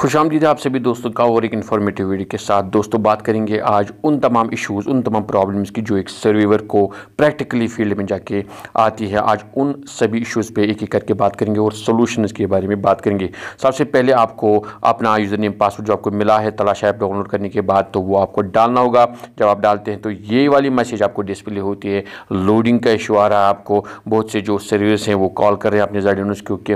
खुश आमदीद आप सभी दोस्तों का और एक इन्फॉर्मेटिव वीडियो के साथ दोस्तों बात करेंगे आज उन तमाम इश्यूज़ उन तमाम प्रॉब्लम्स की जो एक सर्वीवर को प्रैक्टिकली फील्ड में जाके आती है आज उन सभी इश्यूज़ पे एक एक करके बात करेंगे और सोल्यूशंस के बारे में बात करेंगे सबसे पहले आपको अपना यूज़र नेम पासवर्ड जो आपको मिला है तलाश ऐप डाउनलोड करने के बाद तो वो आपको डालना होगा जब आप डालते हैं तो ये वाली मैसेज आपको डिस्प्ले होती है लोडिंग का इशू आ रहा है आपको बहुत से जो सर्विस हैं वो कॉल कर रहे हैं अपने जाइडेंस क्योंकि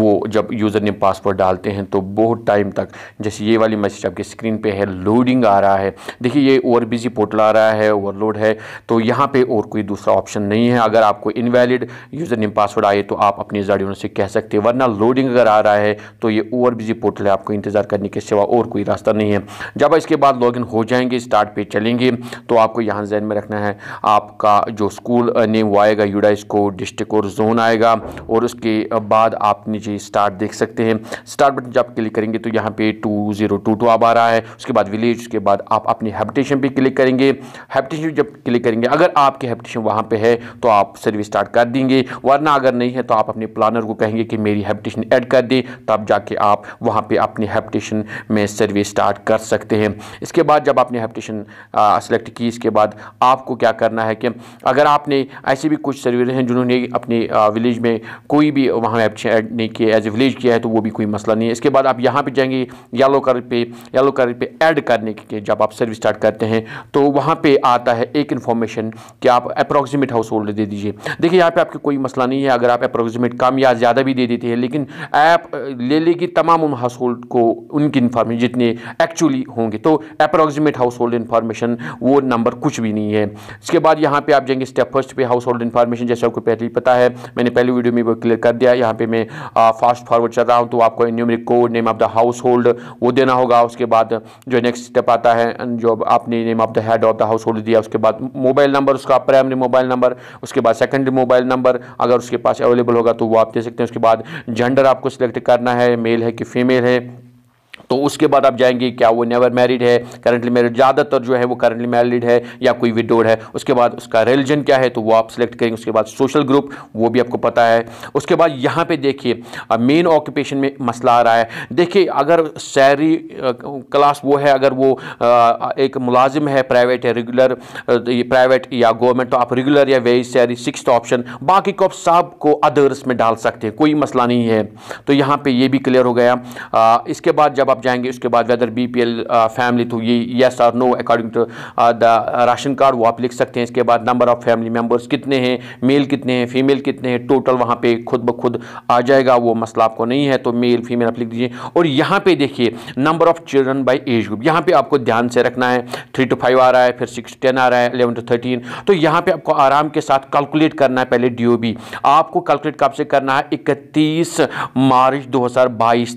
वो जब यूज़र नेम पासवर्ड डालते हैं तो बहुत टाइम तक जैसे ये वाली मैसेज आपकी स्क्रीन पे है लोडिंग आ रहा है देखिए ये ओवर बिजी पोर्टल आ रहा है ओवरलोड है तो यहाँ पे और कोई दूसरा ऑप्शन नहीं है अगर आपको इनवैलिड यूज़र नेम पासवर्ड आए तो आप अपनी जाड़ियों से कह सकते हैं वरना लोडिंग अगर आ रहा है तो ये ओवर बिजी पोर्टल है आपको इंतज़ार करने के सिवा और कोई रास्ता नहीं है जब इसके बाद लॉग हो जाएंगे स्टार्ट पे चलेंगे तो आपको यहाँ जहन में रखना है आपका जो स्कूल नेम वो आएगा यूडाइस को डिस्ट्रिक्ट और जोन आएगा और उसके बाद आप नीचे स्टार्ट देख सकते हैं स्टार्ट बटन जब क्लिक करेंगे करेंगे तो यहाँ पे टू ज़ीरो टू टू आप आ रहा है उसके बाद विलेज उसके बाद आप अपनी हैबिटेशन पे क्लिक करेंगे हैबिटेशन जब क्लिक करेंगे अगर आपके हैबिटेशन वहाँ पे है तो आप सर्विस स्टार्ट कर देंगे वरना अगर नहीं है तो आप अपने प्लानर को कहेंगे कि मेरी हैबिटेशन ऐड कर दें तब जाके आप वहाँ पर अपनी हैबिटेशन में सर्विस स्टार्ट कर सकते हैं इसके बाद जब आपने हैबिटेशन सेलेक्ट की इसके बाद आपको क्या करना है कि अगर आपने ऐसे भी कुछ सर्विस हैं जिन्होंने अपने विलेज में कोई भी वहाँ हैबिटेशन ऐड नहीं किया एज ए विलेज किया है तो वो भी कोई मसला नहीं है इसके बाद आप यहाँ पे जाएंगे येलो कलर पे येलो कलर पे ऐड करने के जब आप सर्विस स्टार्ट करते हैं तो वहाँ पे आता है एक इन्फॉर्मेशन कि आप अप्रॉक्सीमेट हाउस होल्ड दे दीजिए देखिए यहाँ पे आपके कोई मसला नहीं है अगर आप अप्रॉक्सीमेट कम या ज़्यादा भी दे देते हैं लेकिन ऐप ले लेगी तमाम उन हाउस होल्ड को उनकी इन्फॉर्मेशन जितने एक्चुअली होंगे तो अप्रॉक्सीमेट हाउस होल्ड इन्फॉर्मेशन वो नंबर कुछ भी नहीं है इसके बाद यहाँ पर आप जाएंगे स्टेप फर्स्ट पर हाउस होल्ड इन्फॉर्मेशन जैसे आपको पहले ही पता है मैंने पहले वीडियो में वो क्लियर कर दिया यहाँ पर मैं फास्ट फॉरवर्ड चल रहा हूँ तो आपको numeric code name of the household वो देना होगा उसके बाद जो नेक्स्ट स्टेप आता है जो आपने name of the head of the household दिया उसके बाद मोबाइल नंबर उसका प्राइमरी मोबाइल नंबर उसके बाद सेकेंडरी मोबाइल नंबर अगर उसके पास अवेलेबल होगा तो वो आप दे सकते हैं उसके बाद जेंडर आपको सिलेक्ट करना है मेल है कि फीमेल है तो उसके बाद आप जाएंगे क्या वो नेवर मैरिड है करंटली मैरिड ज़्यादातर जो है वो करंटली मैरिड है या कोई विडोड है उसके बाद उसका रिलीजन क्या है तो वो आप सिलेक्ट करेंगे उसके बाद सोशल ग्रुप वो भी आपको पता है उसके बाद यहाँ पे देखिए मेन ऑक्यूपेशन में मसला आ रहा है देखिए अगर सैलरी क्लास वो है अगर वो एक मुलाजिम है प्राइवेट है रेगुलर तो प्राइवेट या गवर्नमेंट तो आप रेगुलर या वेज सैलरी सिक्स ऑप्शन बाकी को आप सब को अदर्स में डाल सकते हैं कोई मसला नहीं है तो यहाँ पर ये भी क्लियर हो गया इसके बाद जब आप आप जाएंगे उसके बाद whether B P L family तो ये येस और no according to the ration card वो आप लिख सकते हैं इसके बाद नंबर ऑफ़ फैमिली मेम्बर्स कितने हैं मेल कितने हैं फीमेल कितने हैं टोटल वहाँ पे खुद ब खुद आ जाएगा वो मसला आपको नहीं है तो मेल फीमेल आप लिख दीजिए और यहाँ पर देखिए number of children by age group यहाँ पर आपको ध्यान से रखना है थ्री टू फाइव आ रहा है फिर सिक्स टेन आ रहा है एलेवन टू थर्टीन तो यहाँ पर आपको आराम के साथ कैलकुलेट करना है पहले डी आपको कैलकुलेट कब से करना है इकतीस मार्च दो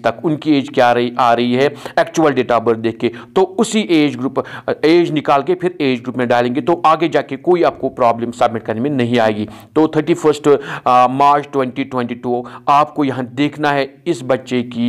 तक उनकी एज क्या रही आ रही रही है एक्चुअल डेट ऑफ बर्थ देख के तो उसी एज ग्रुप एज निकाल के फिर एज ग्रुप में डालेंगे तो आगे जाके कोई आपको प्रॉब्लम सबमिट करने में नहीं आएगी तो thirty first March twenty twenty two आपको यहाँ देखना है इस बच्चे की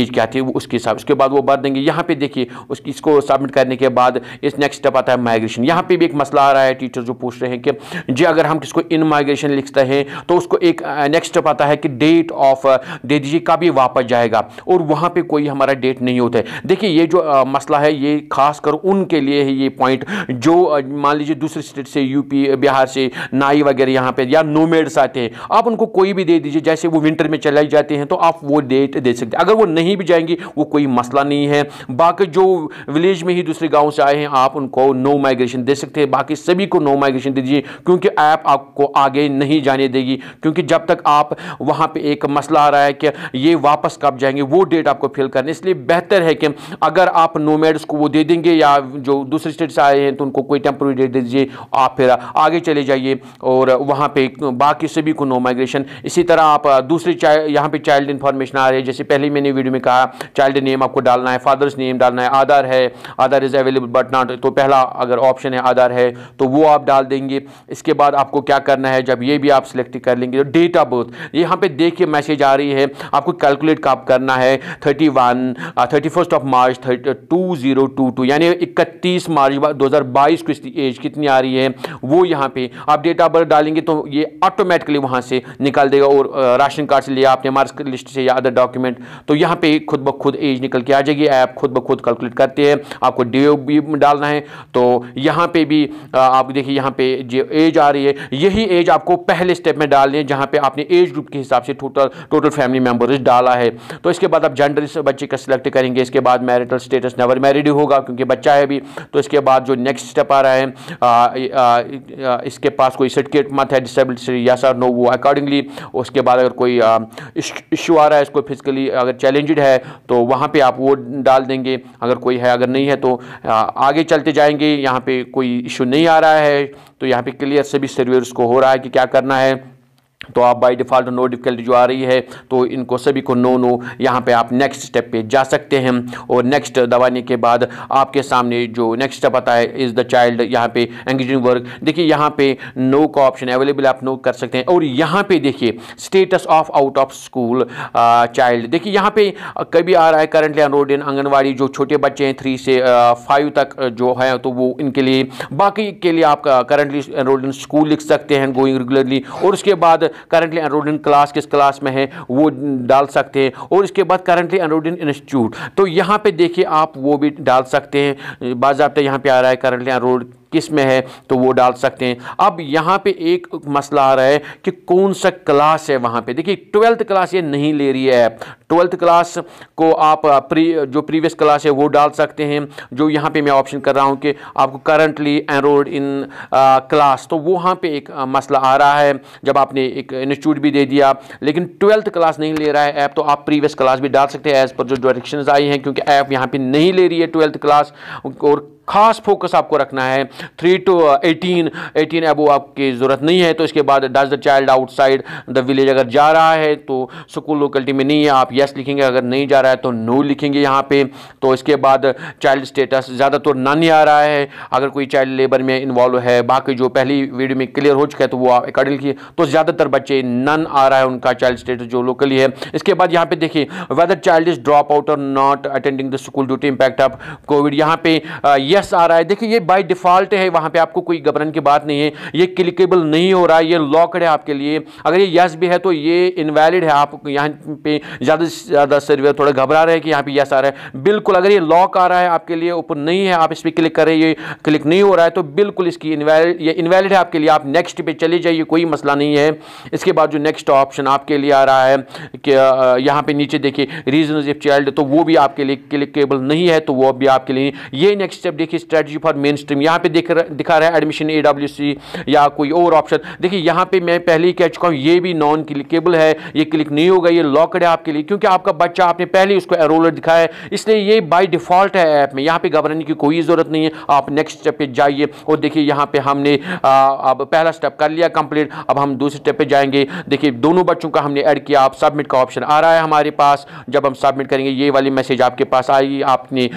एज क्या थी वो उसके हिसाब उसके बाद वो भर देंगे यहाँ पे देखिए उसकी इसको सबमिट करने के बाद इस नेक्स्ट स्टेप आता है माइग्रेशन यहाँ पे भी एक मसला आ रहा है टीचर जो पूछ रहे हैं कि जी अगर हम किसको इन माइग्रेशन लिखते हैं तो उसको एक नेक्स्ट स्टेप आता है कि डेट ऑफ दे दीजिए कभी वापस जाएगा और वहाँ पर कोई हमारा डेट सेफ नहीं होते देखिए ये जो आ, मसला है ये खासकर उनके लिए है ये पॉइंट जो मान लीजिए दूसरे स्टेट से यूपी बिहार से नाई वगैरह यहाँ पे या नोमेड्स आते हैं आप उनको कोई भी दे दीजिए जैसे वो विंटर में चले जाते हैं तो आप वो डेट दे सकते अगर वो नहीं भी जाएंगे वो कोई मसला नहीं है बाकी जो विलेज में ही दूसरे गाँव से आए हैं आप उनको नो माइग्रेशन दे सकते हैं बाकी सभी को नो माइग्रेशन दे दीजिए क्योंकि ऐप आपको आगे नहीं जाने देगी क्योंकि जब तक आप वहाँ पर एक मसला आ रहा है कि ये वापस कब जाएंगे वो डेट आपको फिल करना इसलिए बेहतर है कि अगर आप नोमैड्स को वो दे देंगे या जो दूसरे स्टेट से आए हैं तो उनको कोई टेम्प्रोरी डेट दे दीजिए आप फिर आगे चले जाइए और वहाँ पर बाकी सभी को नो माइग्रेशन इसी तरह आप दूसरे यहाँ पर चाइल्ड इन्फॉर्मेशन आ रही है जैसे पहले मैंने वीडियो में कहा चाइल्ड नेम आपको डालना है फादर्स नेम डालना है आधार है Aadhaar is available but not तो पहला अगर ऑप्शन है आधार है तो वो आप डाल देंगे इसके बाद आपको क्या करना है जब ये भी आप सिलेक्ट कर लेंगे तो डेट ऑफ बर्थ यहाँ पे देख के मैसेज आ रही है आपको कैलकुलेट कब करना है thirty one thirty first of March two zero two two यानी इकतीस मार्च दो हज़ार बाईस को इसकी एज कितनी आ रही है वो यहाँ पे आप डेट ऑफ बर्थ डालेंगे तो ये ऑटोमेटिकली वहाँ से निकाल देगा और uh, राशन कार्ड से लिया आपने मार्क्स लिस्ट से या अदर डॉक्यूमेंट तो यहाँ पे खुद ब खुद एज निकल के आ जाएगी ऐप खुद ब खुद कैलकुलेट करते हैं आपको डी भी डालना है तो यहाँ पर भी uh, आप देखिए यहाँ पर जो एज आ रही है यही एज आपको पहले स्टेप में डालनी है जहाँ पर आपने एज ग्रुप के हिसाब से टोटल टोटल फैमिली मेम्बर्स डाला है तो इसके बाद आप जेंडर इस बच्चे का सिलेक्ट करेंगे इसके बाद मैरिटल स्टेटस नेवर मैरिड होगा क्योंकि बच्चा है भी तो इसके बाद जो नेक्स्ट स्टेप आ रहा है आ, आ, आ, इसके पास कोई सर्टिफिकेट मत है डिसेबिलिटी या सर नो वो अकॉर्डिंगली उसके बाद अगर कोई इशू आ रहा है इसको फिजिकली अगर चैलेंजड है तो वहाँ पर आप वो डाल देंगे अगर कोई है अगर नहीं है तो आगे चलते जाएंगे यहाँ पर कोई इशू नहीं आ रहा है तो यहाँ पर क्लियर सभी सर्वे उसको हो रहा है कि क्या करना है तो आप बाय डिफ़ॉल्ट नो डिफ़िकल्टी जो आ रही है तो इनको सभी को नो नो यहाँ पे आप नेक्स्ट स्टेप पे जा सकते हैं और नेक्स्ट दबाने के बाद आपके सामने जो नेक्स्ट स्टेप आता है इज़ द चाइल्ड यहाँ पे एंगेजिंग वर्क देखिए यहाँ पे नो का ऑप्शन अवेलेबल आप नो कर सकते हैं और यहाँ पे देखिए status of out of school child देखिए यहाँ पर कभी आ रहा है करंटली अनरोड इन आंगनबाड़ी जो छोटे बच्चे हैं थ्री से फाइव तक जो है तो वो इनके लिए बाकी के लिए आप करंटली एनरोल्ड इन स्कूल लिख सकते हैं गोइंग रेगुलरली और उसके बाद करंटली एनरोल्ड इन क्लास किस क्लास में है वो डाल सकते हैं और इसके बाद करंटली एनरोल्ड इन इंस्टीट्यूट तो यहाँ पर देखिए आप वो भी डाल सकते हैं बाज़ाबा यहाँ पर आ रहा है करंटली एनरोल्ड किस में है तो वो डाल सकते हैं अब यहाँ पे एक मसला आ रहा है कि कौन सा क्लास है वहाँ पे देखिए ट्वेल्थ क्लास ये नहीं ले रही है ऐप ट्वेल्थ क्लास को आप प्री जो प्रीवियस क्लास है वो डाल सकते हैं जो यहाँ पे मैं ऑप्शन कर रहा हूँ कि आपको करंटली एनरोल्ड इन क्लास तो वहाँ पे एक आ, मसला आ रहा है जब आपने एक इंस्टीट्यूट भी दे दिया लेकिन ट्वेल्थ क्लास नहीं ले रहा है ऐप तो आप प्रीवियस क्लास भी डाल सकते हैं एज़ पर जो डायरेक्शन आई हैं क्योंकि ऐप यहाँ पे नहीं ले रही है ट्वेल्थ क्लास और खास फोकस आपको रखना है थ्री टू एटीन एटीन अब आपकी ज़रूरत नहीं है तो इसके बाद does the child outside the village अगर जा रहा है तो स्कूल लोकेलिटी में नहीं है आप येस लिखेंगे अगर नहीं जा रहा है तो नो लिखेंगे यहाँ पे तो इसके बाद चाइल्ड स्टेटस ज़्यादातर नन आ रहा है अगर कोई चाइल्ड लेबर में इन्वॉल्व है बाकी जो पहली वीडियो में क्लियर हो चुका है तो वो आप अकॉर्डिंग लिखिए तो ज़्यादातर बच्चे नन आ रहा है उनका चाइल्ड स्टेटस जो लोकली है इसके बाद यहाँ पे देखिए whether child is drop out और not attending the school due to impact of Covid यहाँ पे यह uh, यस आ रहा है देखिए ये बाय डिफ़ॉल्ट है वहाँ पे आपको कोई घबरन की बात नहीं है ये क्लिकेबल नहीं हो रहा है ये लॉकड है आपके लिए अगर ये यस भी है तो ये इनवैलिड है आप यहाँ पे ज़्यादा से ज़्यादा सर्वे थोड़ा घबरा रहे हैं कि यहाँ पे यस आ रहा है बिल्कुल अगर ये लॉक आ रहा है आपके लिए ओपन नहीं है आप इस पर क्लिक करें ये क्लिक नहीं हो रहा है तो बिल्कुल इसकी इनवैलिड ये इनवैलिड है आपके लिए आप नेक्स्ट पे चले जाइए कोई मसला नहीं है इसके बाद जो नेक्स्ट ऑप्शन आपके लिए आ रहा है कि यहाँ पे नीचे देखिए रीजन इफ चाइल्ड तो वो भी आपके लिए क्लिकेबल नहीं है तो वो भी आपके लिए ये नेक्स्ट स्टेप देखिए देखिए स्ट्रेटजी फॉर मेन स्ट्रीम यहाँ पे देख रहा दिखा रहा है एडमिशन ए या कोई और ऑप्शन देखिए यहाँ पे मैं पहले ही कह चुका हूँ ये भी नॉन क्लिकेबल है ये क्लिक नहीं होगा ये लॉकड है आपके लिए क्योंकि आपका बच्चा आपने पहले उसको एरोलर दिखाया है इसलिए ये बाई डिफ़ॉल्ट है ऐप में यहाँ पे घबराने की कोई ज़रूरत नहीं है आप नेक्स्ट स्टेप पर जाइए और देखिए यहाँ पर हमने अब पहला स्टेप कर लिया कंप्लीट अब हम दूसरे स्टेप पर जाएंगे देखिए दोनों बच्चों का हमने ऐड किया आप सबमिट का ऑप्शन आ रहा है हमारे पास जब हम सबमिट करेंगे ये वाली मैसेज आपके पास आएगी आपने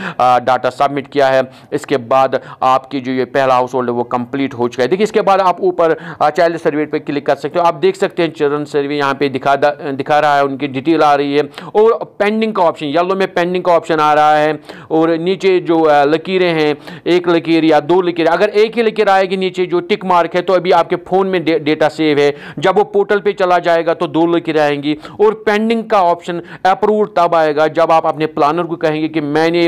डाटा सबमिट किया है इसके बाद आपकी जो ये पहला हाउस होल्ड है वो कंप्लीट हो चुका है देखिए इसके बाद आप ऊपर चाइल्ड सर्वे पर क्लिक कर सकते हो आप देख सकते हैं चिल्ड्रन सर्वे यहाँ पे दिखा दिखा रहा है उनकी डिटेल आ रही है और पेंडिंग का ऑप्शन येलो में पेंडिंग का ऑप्शन आ रहा है और नीचे जो लकीरें हैं एक लकीर या दो लकीर अगर एक ही लकीर आएगी नीचे जो टिक मार्क है तो अभी आपके फ़ोन में डेटा सेव है जब वो पोर्टल पे चला जाएगा तो दो लकीरें आएंगी और पेंडिंग का ऑप्शन अप्रूव तब आएगा जब आप अपने प्लानर को कहेंगे कि मैंने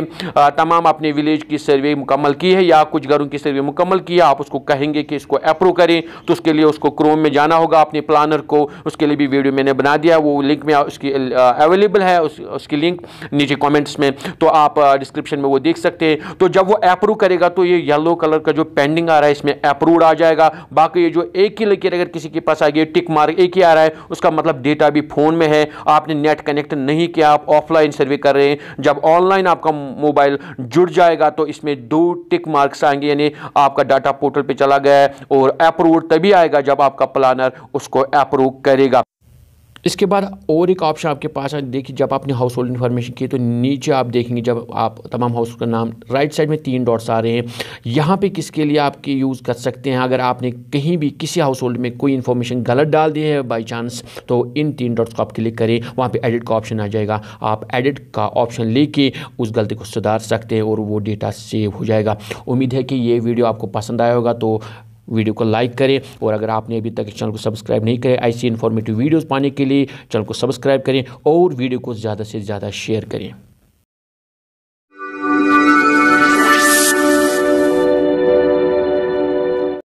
तमाम अपने विलेज की सर्वे स्टडी मुकम्मल की है या कुछ घरों की स्टडी मुकम्मल की है आप उसको कहेंगे कि इसको अप्रूव करें तो उसके लिए उसको क्रोम में जाना होगा अपने प्लानर को उसके लिए भी वीडियो मैंने बना दिया वो लिंक में उसकी अवेलेबल है उस, उसकी लिंक नीचे कॉमेंट्स में तो आप डिस्क्रिप्शन में वो देख सकते हैं तो जब वो अप्रूव करेगा तो ये येलो कलर का जो पेंडिंग आ रहा है इसमें अप्रूव आ जाएगा बाकी ये जो एक ही लकीर अगर किसी के पास आ गया टिक मार्क एक ही आ रहा है उसका मतलब डेटा भी फ़ोन में है आपने नेट कनेक्ट नहीं किया आप ऑफलाइन सर्वे कर रहे हैं जब ऑनलाइन आपका मोबाइल जुड़ जाएगा तो इसमें दो टिक मार्क्स आएंगे यानी आपका डाटा पोर्टल पे चला गया है और अप्रूव तभी आएगा जब आपका प्लानर उसको अप्रूव करेगा इसके बाद और एक ऑप्शन आपके पास है देखिए जब आपने हाउस होल्ड इन्फॉर्मेशन की तो नीचे आप देखेंगे जब आप तमाम हाउस का नाम राइट साइड में तीन डॉट्स आ रहे हैं यहाँ पे किसके लिए आपके यूज़ कर सकते हैं अगर आपने कहीं भी किसी हाउस होल्ड में कोई इन्फॉर्मेशन गलत डाल दी है बाई चांस तो इन तीन डॉट्स को आप क्लिक करें वहाँ पर एडिट का ऑप्शन आ जाएगा आप एडिट का ऑप्शन लेके उस गलती को सुधार सकते हैं और वो डेटा सेव हो जाएगा उम्मीद है कि ये वीडियो आपको पसंद आया होगा तो वीडियो को लाइक करें और अगर आपने अभी तक चैनल को सब्सक्राइब नहीं करें ऐसी इन्फॉर्मेटिव वीडियोज़ पाने के लिए चैनल को सब्सक्राइब करें और वीडियो को ज़्यादा से ज़्यादा शेयर करें